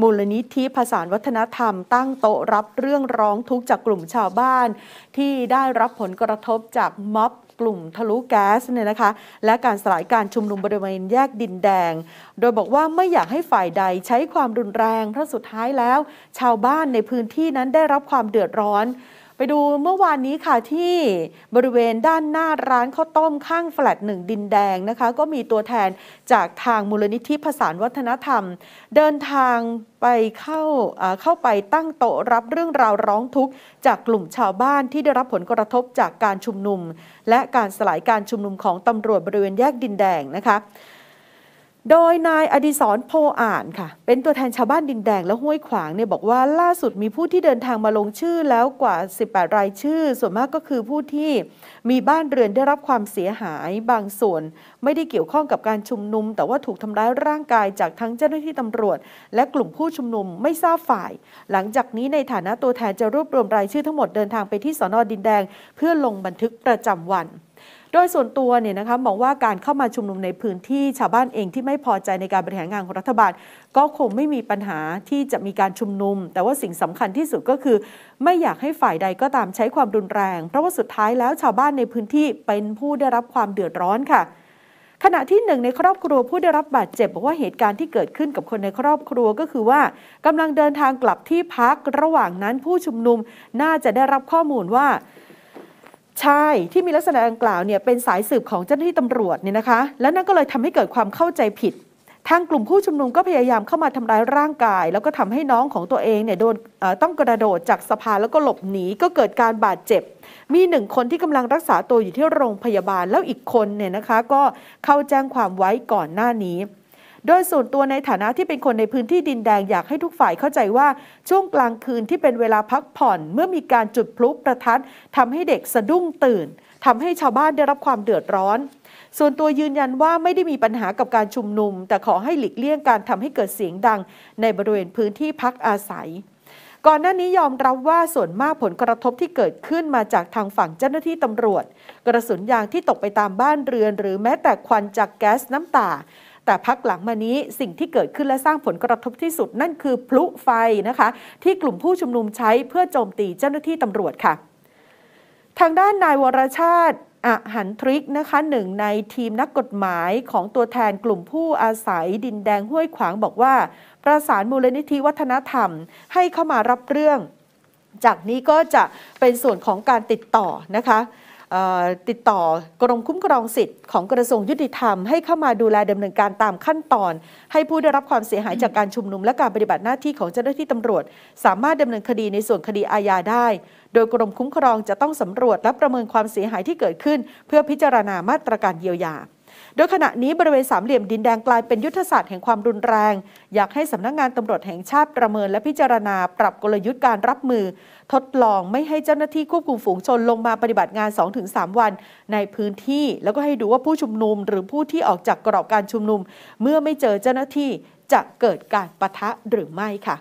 มูลนิธิภาษาวัฒนธรรมตั้งโต๊ะรับเรื่องร้องทุกข์จากกลุ่มชาวบ้าน ที่ได้รับผลกระทบจากม็อบกลุ่มทะลุแก๊สเนี่ยนะคะและการสลายการชุมนุมบริเวณแยกดินแดง โดยบอกว่าไม่อยากให้ฝ่ายใดใช้ความรุนแรงเพราะสุดท้ายแล้วชาวบ้านในพื้นที่นั้นได้รับความเดือดร้อนไปดูเมื่อวานนี้ค่ะที่บริเวณด้านหน้าร้านข้าวต้มข้างแฟลตหนึ่งดินแดงนะคะก็มีตัวแทนจากทางมูลนิธิภาษาวัฒนธรรม เดินทางไปเข้าเข้าไปตั้งโต๊ะรับเรื่องราวร้องทุกข์จากกลุ่มชาวบ้านที่ได้รับผลกระทบจากการชุมนุม และการสลายการชุมนุมของตำรวจบริเวณแยกดินแดงนะคะโดยนายอดิศรโพอ่านค่ะ เป็นตัวแทนชาวบ้านดินแดง และห้วยขวางเนี่ยบอกว่าล่าสุดมีผู้ที่เดินทางมาลงชื่อแล้วกว่า 18 รายชื่อ ส่วนมากก็คือผู้ที่มีบ้านเรือนได้รับความเสียหายบางส่วนไม่ได้เกี่ยวข้องกับการชุมนุม แต่ว่าถูกทำร้ายร่างกายจากทั้งเจ้าหน้าที่ตำรวจและกลุ่มผู้ชุมนุมไม่ทราบฝ่าย หลังจากนี้ในฐานะตัวแทนจะรวบรวมรายชื่อทั้งหมดเดินทางไปที่สอนอดินแดง เพื่อลงบันทึกประจำวันโดยส่วนตัวเนี่ยนะคะมองว่าการเข้ามาชุมนุมในพื้นที่ชาวบ้านเองที่ไม่พอใจในการบริหารงานของรัฐบาลก็คงไม่มีปัญหาที่จะมีการชุมนุม แต่ว่าสิ่งสำคัญที่สุดก็คือ ไม่อยากให้ฝ่ายใดก็ตามใช้ความรุนแรง เพราะว่าสุดท้ายแล้วชาวบ้านในพื้นที่เป็นผู้ได้รับความเดือดร้อนค่ะ ขณะที่หนึ่งในครอบครัวผู้ได้รับบาดเจ็บบอกว่าเหตุการณ์ที่เกิดขึ้นกับคนในครอบครัวก็คือว่ากำลังเดินทางกลับที่พักระหว่างนั้นผู้ชุมนุมน่าจะได้รับข้อมูลว่าชายที่มีลักษณะดังกล่าวเนี่ยเป็นสายสืบของเจ้าหน้าที่ตำรวจเนี่ยนะคะและนั่นก็เลยทำให้เกิดความเข้าใจผิด ทางกลุ่มผู้ชุมนุมก็พยายามเข้ามาทำร้ายร่างกาย แล้วก็ทำให้น้องของตัวเองเนี่ยโดนต้องกระโดดจากสะพานแล้วก็หลบหนีก็เกิดการบาดเจ็บ มีหนึ่งคนที่กำลังรักษาตัวอยู่ที่โรงพยาบาลแล้วอีกคนเนี่ยนะคะก็เข้าแจ้งความไว้ก่อนหน้านี้โดยส่วนตัวในฐานะที่เป็นคนในพื้นที่ดินแดงอยากให้ทุกฝ่ายเข้าใจว่าช่วงกลางคืนที่เป็นเวลาพักผ่อน เมื่อมีการจุดพลุประทัดทำให้เด็กสะดุ้งตื่น ทำให้ชาวบ้านได้รับความเดือดร้อน ส่วนตัวยืนยันว่าไม่ได้มีปัญหากับการชุมนุม แต่ขอให้หลีกเลี่ยงการทำให้เกิดเสียงดังในบริเวณพื้นที่พักอาศัย ก่อนหน้านี้ยอมรับว่าส่วนมากผลกระทบที่เกิดขึ้นมาจากทางฝั่งเจ้าหน้าที่ตำรวจ กระสุนยางที่ตกไปตามบ้านเรือน หรือแม้แต่ควันจากแก๊สน้ำตาแต่พักหลังมานี้สิ่งที่เกิดขึ้นและสร้างผลกระทบที่สุด นั่นคือพลุไฟนะคะ ที่กลุ่มผู้ชุมนุมใช้เพื่อโจมตีเจ้าหน้าที่ตำรวจค่ะ ทางด้านนายวรชาติอาหันทริกนะคะหนึ่งในทีมนักกฎหมายของตัวแทนกลุ่มผู้อาศัยดินแดงห้วยขวางบอกว่า ประสานมูลนิธิวัฒนธรรมให้เข้ามารับเรื่อง จากนี้ก็จะเป็นส่วนของการติดต่อนะคะติดต่อกรมคุ้มครองสิทธิ์ของกระทรวงยุติธรรมให้เข้ามาดูแลดำเนินการตามขั้นตอน ให้ผู้ได้รับความเสียหายจากการชุมนุมและการปฏิบัติหน้าที่ของเจ้าหน้าที่ตำรวจ สามารถดำเนินคดีในส่วนคดีอาญาได้ โดยกรมคุ้มครองจะต้องสำรวจและประเมินความเสียหายที่เกิดขึ้น เพื่อพิจารณามาตรการเยียวยาโดยขณะนี้บริเวณสามเหลี่ยมดินแดงกลายเป็นยุทธศาสตร์แห่งความรุนแรง อยากให้สำนักงงานตำรวจแห่งชาติประเมินและพิจารณาปรับกลยุทธ์การรับมือ ทดลองไม่ให้เจ้าหน้าที่ควบคุมฝูงชนลงมาปฏิบัติงาน 2-3 วันในพื้นที่ แล้วก็ให้ดูว่าผู้ชุมนุมหรือผู้ที่ออกจากกรอบการชุมนุม เมื่อไม่เจอเจ้าหน้าที่จะเกิดการปะทะหรือไม่ค่ะ